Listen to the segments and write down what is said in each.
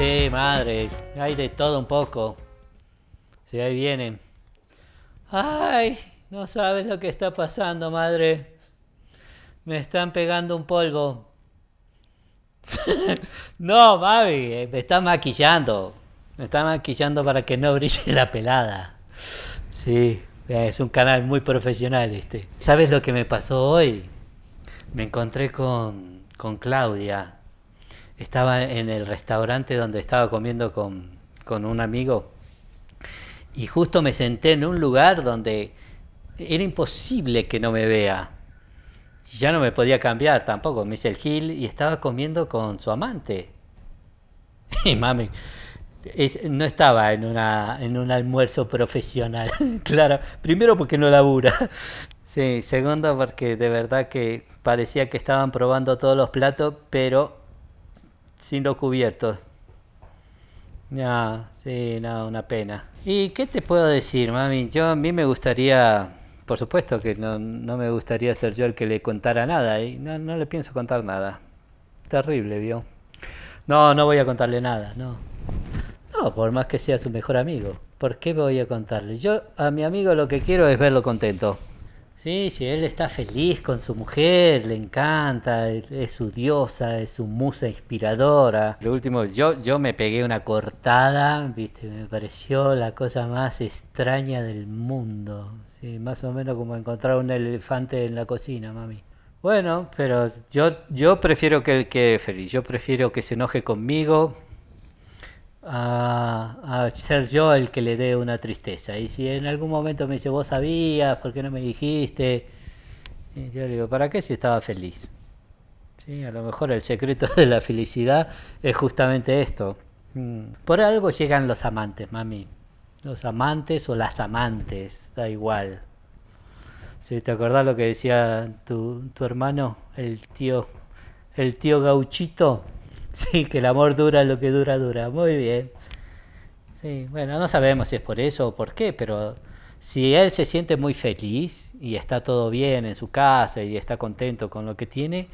Sí, madre, hay de todo un poco. Sí, ahí vienen. Ay, no sabes lo que está pasando, madre. Me están pegando un polvo. no, mami, eh, me están maquillando. Me están maquillando para que no brille la pelada. Sí, eh, es un canal muy profesional este. ¿Sabes lo que me pasó hoy? Me encontré con, con Claudia estaba en el restaurante donde estaba comiendo con, un amigo y justo me senté en un lugar donde era imposible que no me vea. Ya no me podía cambiar tampoco, me hice el gil y estaba comiendo con su amante. Y mami, no estaba en, una, en un almuerzo profesional, claro. Primero porque no labura. Sí, segundo porque de verdad que parecía que estaban probando todos los platos, pero sin los cubiertos. No, sí, no, una pena. ¿Y qué te puedo decir, mami? Yo a mí me gustaría, por supuesto que no, me gustaría ser yo el que le contara nada, y ¿eh? no, le pienso contar nada. Terrible, vio. No, no voy a contarle nada, no. No, por más que sea su mejor amigo. ¿Por qué voy a contarle? Yo a mi amigo lo que quiero es verlo contento. Sí, sí, él está feliz con su mujer, le encanta, es su diosa, es su musa inspiradora. Lo último, yo, yo me pegué una cortada, viste, me pareció la cosa más extraña del mundo. Sí, más o menos como encontrar un elefante en la cocina, mami. Bueno, pero yo, yo prefiero que él quede feliz, yo prefiero que se enoje conmigo, a, ser yo el que le dé una tristeza. Y si en algún momento me dice, vos sabías, ¿por qué no me dijiste? yo le digo, ¿para qué si estaba feliz? ¿Sí? A lo mejor el secreto de la felicidad es justamente esto. Mm. Por algo llegan los amantes, mami. Los amantes o las amantes, da igual. ¿Te acordás lo que decía tu, tu hermano, el tío, el tío gauchito? Sí, que el amor dura lo que dura, dura. Muy bien. Sí, bueno, no sabemos si es por eso o por qué, pero si él se siente muy feliz y está todo bien en su casa y está contento con lo que tiene,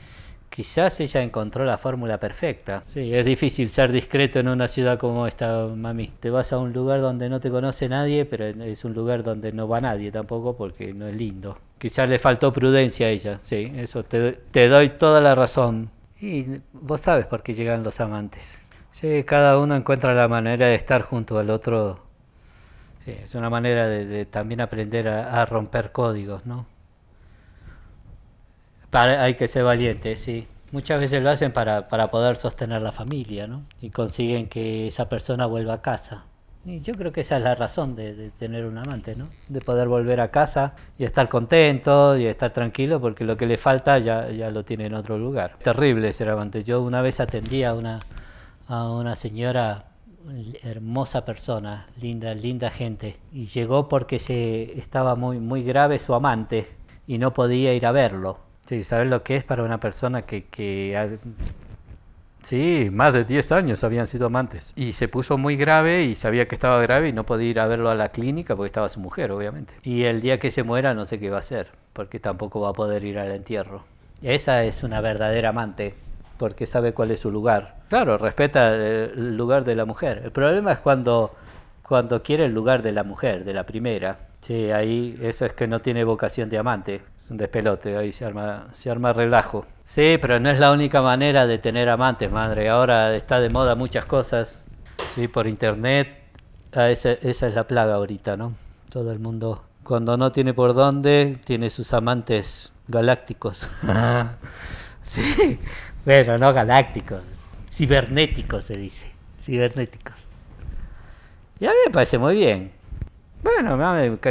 quizás ella encontró la fórmula perfecta. Sí, es difícil ser discreto en una ciudad como esta, mami. Te vas a un lugar donde no te conoce nadie, pero es un lugar donde no va nadie tampoco porque no es lindo. Quizás le faltó prudencia a ella, sí, eso te, te doy toda la razón. Y vos sabes por qué llegan los amantes. Sí, cada uno encuentra la manera de estar junto al otro. es una manera de, también aprender a, romper códigos, ¿no? hay que ser valiente, sí. Muchas veces lo hacen para, para poder sostener la familia, ¿no? Y consiguen que esa persona vuelva a casa. Y yo creo que esa es la razón de, tener un amante, ¿no? De poder volver a casa y estar contento y estar tranquilo porque lo que le falta ya, ya lo tiene en otro lugar. Terrible ser amante. Yo una vez atendí a una, a una señora hermosa persona, linda, linda gente. Y llegó porque se estaba muy, muy grave su amante y no podía ir a verlo. Sí, ¿sabes lo que es para una persona que, que Sí, más de 10 años habían sido amantes. Y se puso muy grave y sabía que estaba grave y no podía ir a verlo a la clínica porque estaba su mujer, obviamente. Y el día que se muera no sé qué va a hacer, porque tampoco va a poder ir al entierro. Esa es una verdadera amante, porque sabe cuál es su lugar. Claro, respeta eh, el lugar de la mujer. El problema es cuando, cuando quiere el lugar de la mujer, de la primera. Sí, ahí eso es que no tiene vocación de amante es un despelote, ahí se arma, se arma relajo. Sí, pero no es la única manera de tener amantes, madre. Ahora está de moda muchas cosas, sí, por internet. Ah, esa, es la plaga ahorita, ¿no? Todo el mundo, cuando no tiene por dónde, tiene sus amantes galácticos. sí, bueno, no galácticos, cibernéticos se dice, cibernéticos. Y a mí me parece muy bien. Bueno,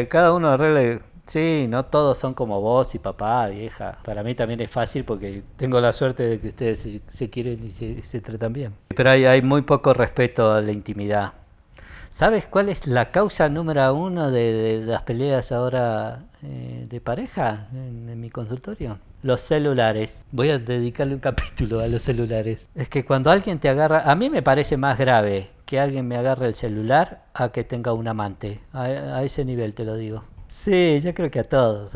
cada uno arregle Sí, no todos son como vos y papá, vieja. Para mí también es fácil porque tengo la suerte de que ustedes se, quieren y se, tratan bien. Pero hay, hay muy poco respeto a la intimidad. ¿Sabes cuál es la causa número uno de, las peleas ahora eh, de pareja en, mi consultorio? Los celulares. Voy a dedicarle un capítulo a los celulares. Es que cuando alguien te agarra, a mí me parece más grave que alguien me agarre el celular a que tenga un amante. a ese nivel te lo digo. Sí, yo creo que a todos,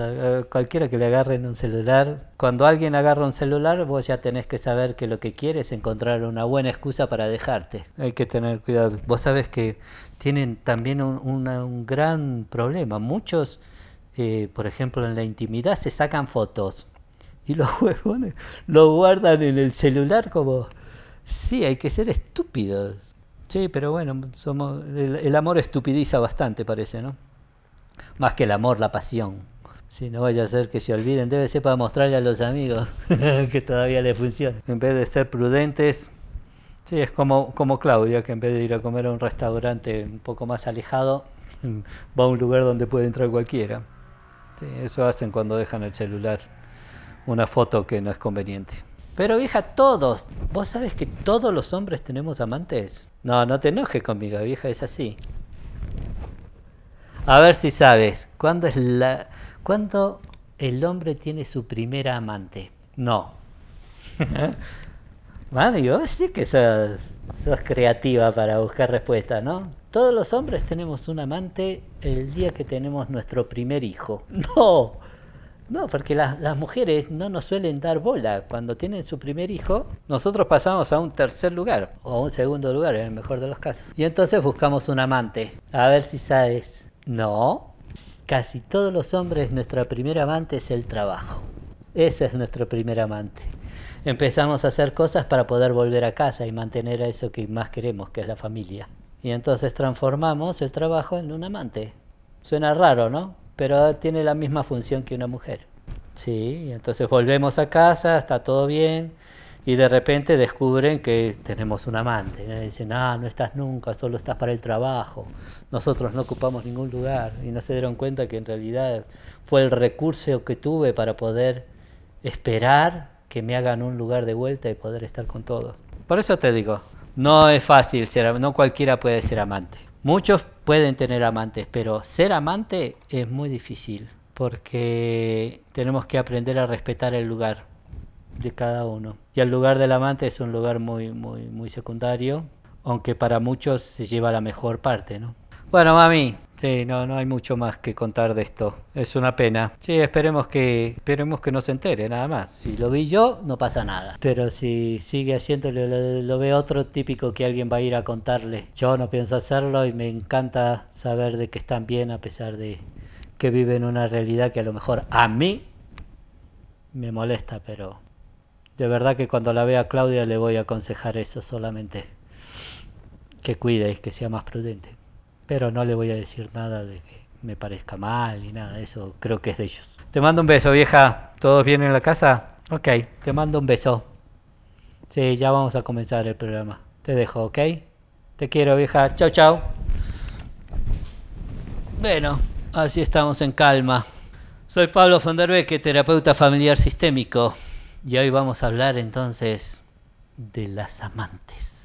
cualquiera que le agarren un celular, cuando alguien agarra un celular, vos ya tenés que saber que lo que quiere es encontrar una buena excusa para dejarte. Hay que tener cuidado. Vos sabés que tienen también un, gran problema. Muchos, eh, por ejemplo, en la intimidad se sacan fotos y los huevones lo guardan en el celular como... Sí, hay que ser estúpidos. Sí, pero bueno, somos el amor estupidiza bastante, parece, ¿no? Más que el amor, la pasión. Si no vaya a ser que se olviden, debe ser para mostrarle a los amigos que todavía le funciona. En vez de ser prudentes, sí, es como, como Claudia, que en vez de ir a comer a un restaurante un poco más alejado, va a un lugar donde puede entrar cualquiera. Sí, eso hacen cuando dejan el celular, una foto que no es conveniente. Pero vieja, todos, ¿vos sabes que todos los hombres tenemos amantes? No, no te enojes conmigo, vieja, es así. A ver si sabes, ¿cuándo, es la, el hombre tiene su primera amante? No. Mami, vos ah, sí que sos, sos creativa para buscar respuesta, ¿no? Todos los hombres tenemos un amante el día que tenemos nuestro primer hijo. No, no, porque las, las mujeres no nos suelen dar bola. Cuando tienen su primer hijo, nosotros pasamos a un tercer lugar o a un segundo lugar en el mejor de los casos. Y entonces buscamos un amante. A ver si sabes. No. Casi todos los hombres, nuestro primer amante es el trabajo. Ese es nuestro primer amante. Empezamos a hacer cosas para poder volver a casa y mantener a eso que más queremos, que es la familia. Y entonces transformamos el trabajo en un amante. Suena raro, ¿no? Pero tiene la misma función que una mujer. Sí, entonces volvemos a casa, está todo bien, y de repente descubren que tenemos un amante. Y dicen, ah, no estás nunca, solo estás para el trabajo, nosotros no ocupamos ningún lugar. Y no se dieron cuenta que en realidad fue el recurso que tuve para poder esperar que me hagan un lugar de vuelta y poder estar con todos. Por eso te digo, no es fácil ser, no cualquiera puede ser amante. Muchos pueden tener amantes, pero ser amante es muy difícil porque tenemos que aprender a respetar el lugar de cada uno. Y el lugar del amante es un lugar muy, muy, muy secundario, aunque para muchos se lleva la mejor parte, ¿no? Bueno, mami, Sí, no, no hay mucho más que contar de esto. Es una pena. Sí, esperemos que, esperemos que no se entere, nada más. Si lo vi yo, no pasa nada. Pero si sigue haciéndolo, lo, lo ve otro típico que alguien va a ir a contarle. Yo no pienso hacerlo y me encanta saber de que están bien a pesar de que viven una realidad que a lo mejor a mí me molesta, pero de verdad que cuando la vea Claudia le voy a aconsejar eso solamente. Que cuide, que sea más prudente. Pero no le voy a decir nada de que me parezca mal ni nada. Eso creo que es de ellos. Te mando un beso, vieja. ¿Todos bien en la casa? Ok, te mando un beso. Sí, ya vamos a comenzar el programa. Te dejo, ¿ok? Te quiero, vieja. Chao, chao. Bueno, así estamos en calma. Soy Pablo Fonderbeque, terapeuta familiar sistémico. Y hoy vamos a hablar entonces de las amantes.